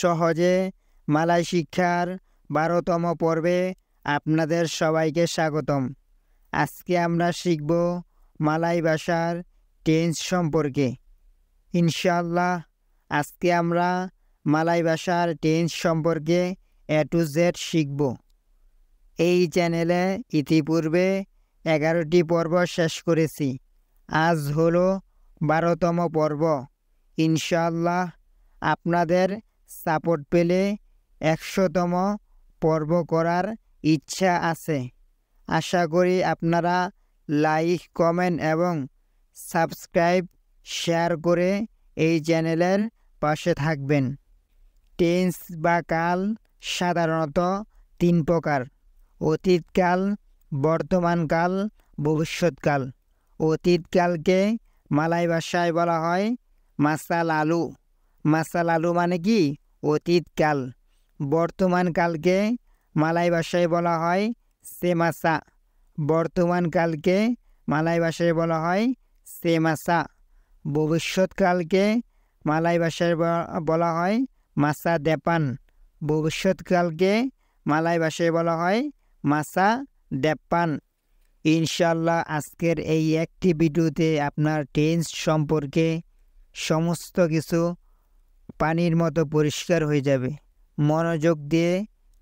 সহজে মালাই শিক্ষার বারোতম পর্বে আপনাদের সবাইকে স্বাগতম আজকে আমরা শিখব মালাই ভাষার টেন্স সম্পর্কে ইনশাল্লাহ আজকে আমরা মালাই ভাষার টেন্স সম্পর্কে এ টু জেড শিখব এই চ্যানেলে ইতিপূর্বে এগারোটি পর্ব শেষ করেছি আজ হলো বারোতম পর্ব ইনশাল্লাহ আপনাদের সাপোর্ট পেলে একশোতম পর্ব করার ইচ্ছা আছে আশা করি আপনারা লাইক কমেন্ট এবং সাবস্ক্রাইব শেয়ার করে এই চ্যানেলের পাশে থাকবেন টেন্স বা কাল সাধারণত তিন প্রকার অতীতকাল বর্তমানকাল ভবিষ্যৎকাল অতীতকালকে মালাই ভাষায় বলা হয় মাসাল আলু মাসালালু মানে কি অতীতকাল বর্তমানকালকে মালাই ভাষায় বলা হয় সেমাসা বর্তমানকালকে মালাই ভাষায় বলা হয় সেমাসা ভবিষ্যৎকালকে মালাই ভাষায় বলা হয় মাসা দেপান ভবিষ্যৎকালকে মালাই ভাষায় বলা হয় মাসা দেপান ইনশাল্লাহ আজকের এই একটি ভিডিওতে আপনার টেন্স সম্পর্কে সমস্ত কিছু পানির মতো পরিষ্কার হয়ে যাবে মনোযোগ দিয়ে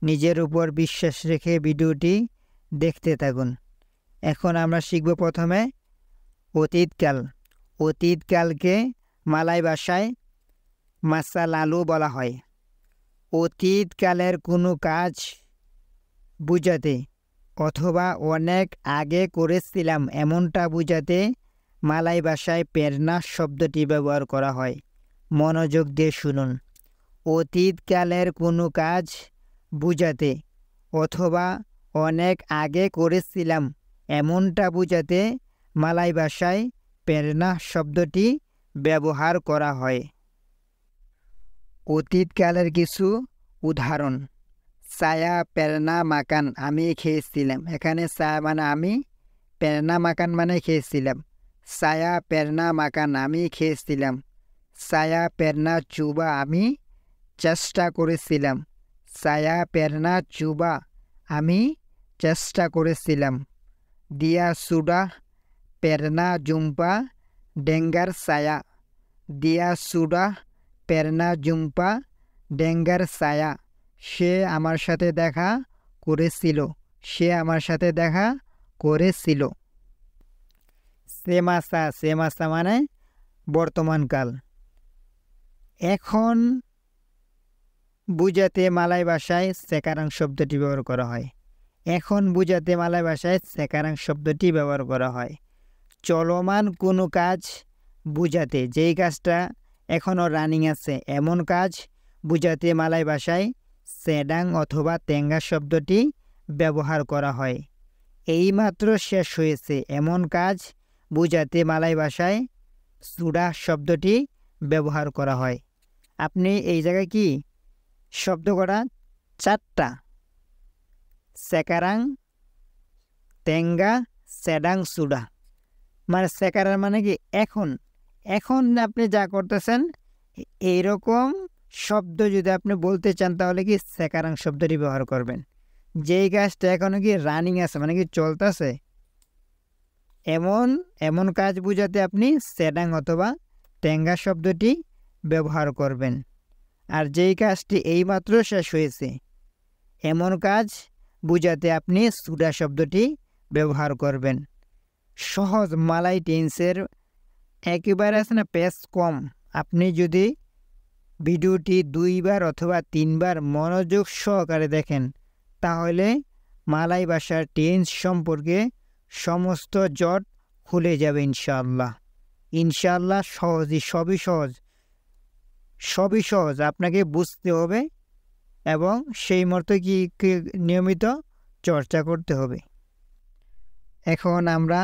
নিজের উপর বিশ্বাস রেখে ভিডিওটি দেখতে থাকুন এখন আমরা শিখব প্রথমে অতীতকাল অতীতকালকে মালাই ভাষায় লালু বলা হয় অতীতকালের কোনো কাজ বুঝাতে অথবা অনেক আগে করেছিলাম এমনটা বুঝাতে মালাই ভাষায় পেরনা শব্দটি ব্যবহার করা হয় মনোযোগ দিয়ে শুনুন অতীতকালের কোনো কাজ বুঝাতে অথবা অনেক আগে করেছিলাম এমনটা বুঝাতে মালাই ভাষায় প্রেরণা শব্দটি ব্যবহার করা হয় অতীতকালের কিছু উদাহরণ ছায়া প্রেরণা মাকান আমি খেয়েছিলাম এখানে ছায়া মানে আমি প্রেরণা মাকান মানে খেয়েছিলাম ছায়া প্রেরণা মাকান আমি খেয়েছিলাম ছায়া পেরনা চুবা আমি চেষ্টা করেছিলাম ছায়া পেরনা চুবা আমি চেষ্টা করেছিলাম দিয়া সুডা পেরনা জুম্পা ডেঙ্গার সায়া দিয়া সুডা পেরনা জুম্পা ডেঙ্গার সায়া সে আমার সাথে দেখা করেছিল সে আমার সাথে দেখা করেছিল সেমাসা সেমাসা মানে বর্তমানকাল এখন বুঝাতে মালায় ভাষায় সেকারাং শব্দটি ব্যবহার করা হয় এখন বুঝাতে মালায় ভাষায় সেকারাং শব্দটি ব্যবহার করা হয় চলমান কোনো কাজ বুঝাতে যেই কাজটা এখনও রানিং আছে এমন কাজ বুঝাতে মালায় ভাষায় সেডাং অথবা তেঙ্গা শব্দটি ব্যবহার করা হয় এইমাত্র শেষ হয়েছে এমন কাজ বুঝাতে মালাই ভাষায় সুডা শব্দটি ব্যবহার করা হয় আপনি এই জায়গায় কি শব্দ করা চারটা সেকারাং তেঙ্গা স্যাডাং সুডা মানে সেকারার মানে কি এখন এখন আপনি যা করতেছেন এইরকম শব্দ যদি আপনি বলতে চান তাহলে কি সেকারাং শব্দটি ব্যবহার করবেন যেই কাজটা এখনও কি রানিং আছে মানে কি চলতেছে এমন এমন কাজ বুঝাতে আপনি স্যাডাং অথবা টেঙ্গা শব্দটি ব্যবহার করবেন আর যেই কাজটি এইমাত্র শেষ হয়েছে এমন কাজ বুঝাতে আপনি সুডা শব্দটি ব্যবহার করবেন সহজ মালাই টেন্সের একেবারে আছে না পেস কম আপনি যদি ভিডিওটি দুইবার অথবা তিনবার মনোযোগ সহকারে দেখেন তাহলে মালাই ভাষার টেন্স সম্পর্কে সমস্ত জট খুলে যাবে ইনশাআল্লাহ ইনশাল্লাহ সহজই সবই সহজ সবই সহজ আপনাকে বুঝতে হবে এবং সেই মতো কি নিয়মিত চর্চা করতে হবে এখন আমরা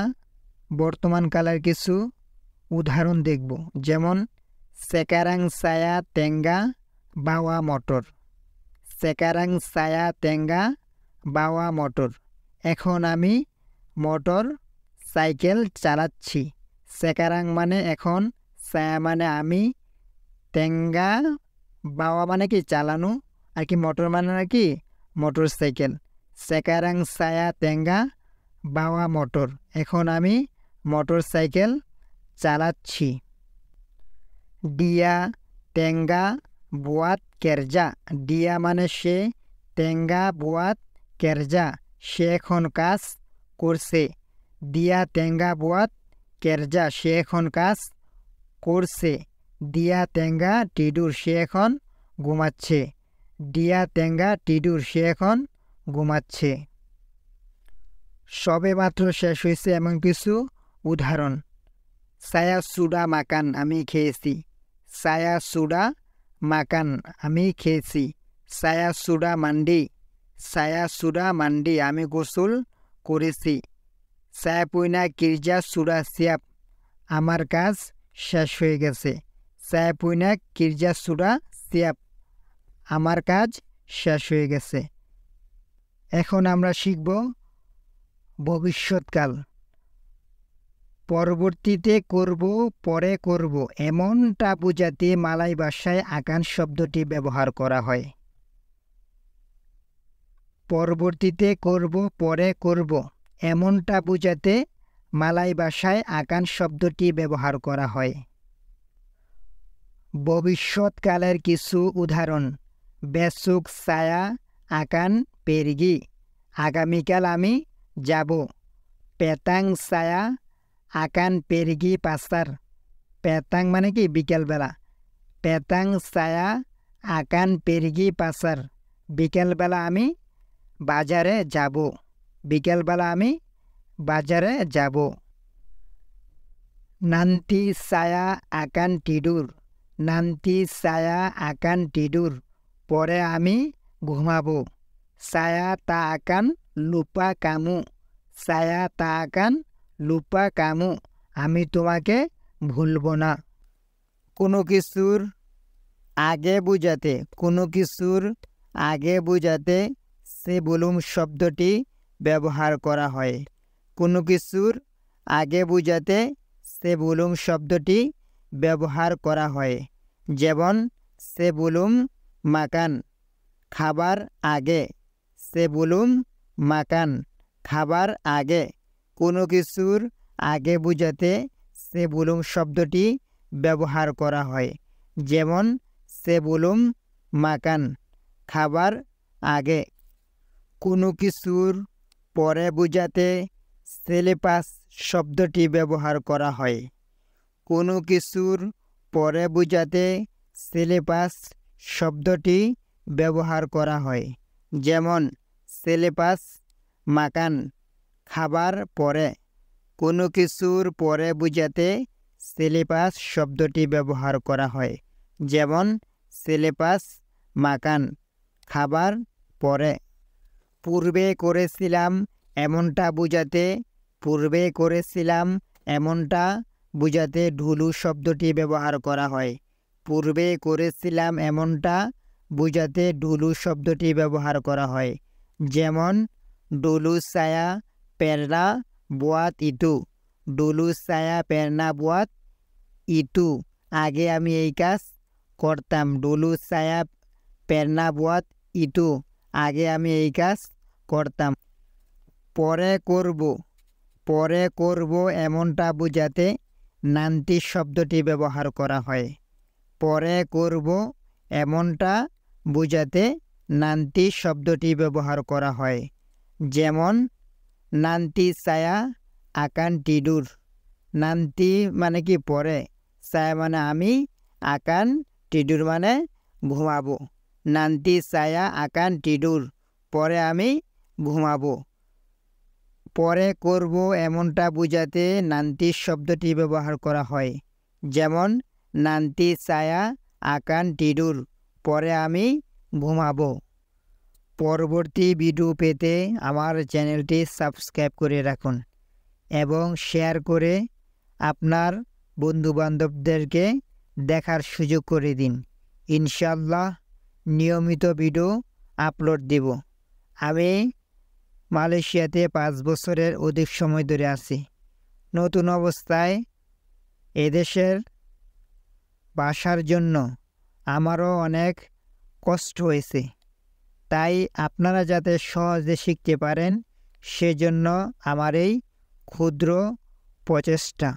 বর্তমান কালার কিছু উদাহরণ দেখব যেমন সেকারাং সায়া তেঙ্গা বাওয়া মটর সেকারাং সায়া তেঙ্গা বাওয়া মটর এখন আমি মোটর সাইকেল চালাচ্ছি সেকারাং মানে এখন সা মানে আমি টেঙ্গা বাওয়া মানে কি চালানো আর কি মোটর মানে না কি মোটর সাইকেল সেকারাং সায়া টেঙ্গা বাওয়া মোটর এখন আমি মোটর সাইকেল চালাচ্ছি ডিয়া টেঙ্গা বুয়াত কেরজা ডিয়া মানে সে টেঙ্গা বুয়াত কেরজা সে এখন কাজ করছে দিয়া টেঙ্গা বুয়াত কেরজা সে এখন কাজ করছে দিয়া তেঙ্গা টিডুর সে এখন ঘুমাচ্ছে ডিয়া তেঙ্গা টিডুর সে এখন ঘুমাচ্ছে সবে মাত্র শেষ হয়েছে এমন কিছু উদাহরণ সায়া সুডা মাকান আমি খেয়েছি সায়া সুডা মাকান আমি খেয়েছি সায়া সুডা মান্ডি সায়া সুডা মান্ডি আমি গোসল করেছি সায়াপুইনা কির্জা সুরা সিয়াব আমার কাজ শেষ হয়ে গেছে সায়াপুইনা কির্জা সুরা সিয়াব আমার কাজ শেষ হয়ে গেছে এখন আমরা শিখব ভবিষ্যৎকাল পরবর্তীতে করব পরে করব এমনটা বোঝাতে মালাই ভাষায় আকান শব্দটি ব্যবহার করা হয় পরবর্তীতে করব পরে করব এমনটা বুঝাতে মালাই ভাষায় আকান শব্দটি ব্যবহার করা হয় ভবিষ্যৎকালের কিছু উদাহরণ বেসুক ছায়া আকান পেরগি আগামীকাল আমি যাব পেতাং ছায়া আকান পেরগি পাস্তার পেতাং মানে কি বিকেলবেলা পেতাং ছায়া আকান পেরগি পাসার বিকেলবেলা আমি বাজারে যাব বিকেলবেলা আমি বাজারে যাব নান্তি সায়া আকান টিডুর নান্তি সায়া আকান টিডুর পরে আমি ঘুমাব সায়া তা আকান লুপা কামু সায়া তা আকান লুপা কামু আমি তোমাকে ভুলব না কোনো কিছুর আগে বুঝাতে কোনো কিছুর আগে বুঝাতে সে বলুম শব্দটি ব্যবহার করা হয় কোনো কিছুর আগে সে বুলুম শব্দটি ব্যবহার করা হয় যেমন সে বুলুম মাকান খাবার আগে সে বুলুম মাকান খাবার আগে কোনো কিছুর আগে সে বুলুম শব্দটি ব্যবহার করা হয় যেমন সে বুলুম মাকান খাবার আগে কোনো কিছুর পরে বুঝাতে সিলেবাস শব্দটি ব্যবহার করা হয় কোনো কিছুর পরে বুঝাতে সিলেবাস শব্দটি ব্যবহার করা হয় যেমন সিলেবাস মাকান খাবার পরে কোনো কিছুর পরে বুঝাতে সিলেবাস শব্দটি ব্যবহার করা হয় যেমন সিলেবাস মাকান খাবার পরে পূর্বে করেছিলাম এমনটা বুঝাতে পূর্বে করেছিলাম এমনটা বুঝাতে ঢুলু শব্দটি ব্যবহার করা হয় পূর্বে করেছিলাম এমনটা বুঝাতে ঢুলু শব্দটি ব্যবহার করা হয় যেমন ডুলু ছায়া পেরনা বোয়াত ইটু ডুলু ছায়া পেরনা বোয়াত ইটু আগে আমি এই কাজ করতাম ডুলু ছায়া পেরনা বোয়াত ইটু আগে আমি এই কাজ করতাম পরে করব পরে করব এমনটা বোঝাতে নান্তি শব্দটি ব্যবহার করা হয় পরে করব এমনটা বোঝাতে নান্তি শব্দটি ব্যবহার করা হয় যেমন নান্তি ছায়া আকান টিডুর নান্তি মানে কি পরে ছায়া মানে আমি আকান টিডুর মানে ঘুমাবো নান্তি ছায়া আকান টিডুর পরে আমি ঘুমাব পরে করব এমনটা বুঝাতে নান্তি শব্দটি ব্যবহার করা হয় যেমন নান্তি ছায়া আকান টিডুর পরে আমি ঘুমাব পরবর্তী ভিডিও পেতে আমার চ্যানেলটি সাবস্ক্রাইব করে রাখুন এবং শেয়ার করে আপনার বন্ধুবান্ধবদেরকে দেখার সুযোগ করে দিন ইনশাল্লাহ নিয়মিত ভিডিও আপলোড দেব আমি মালয়েশিয়াতে পাঁচ বছরের অধিক সময় ধরে আছি নতুন অবস্থায় এদেশের বাসার জন্য আমারও অনেক কষ্ট হয়েছে তাই আপনারা যাতে সহজে শিখতে পারেন সেজন্য আমার এই ক্ষুদ্র প্রচেষ্টা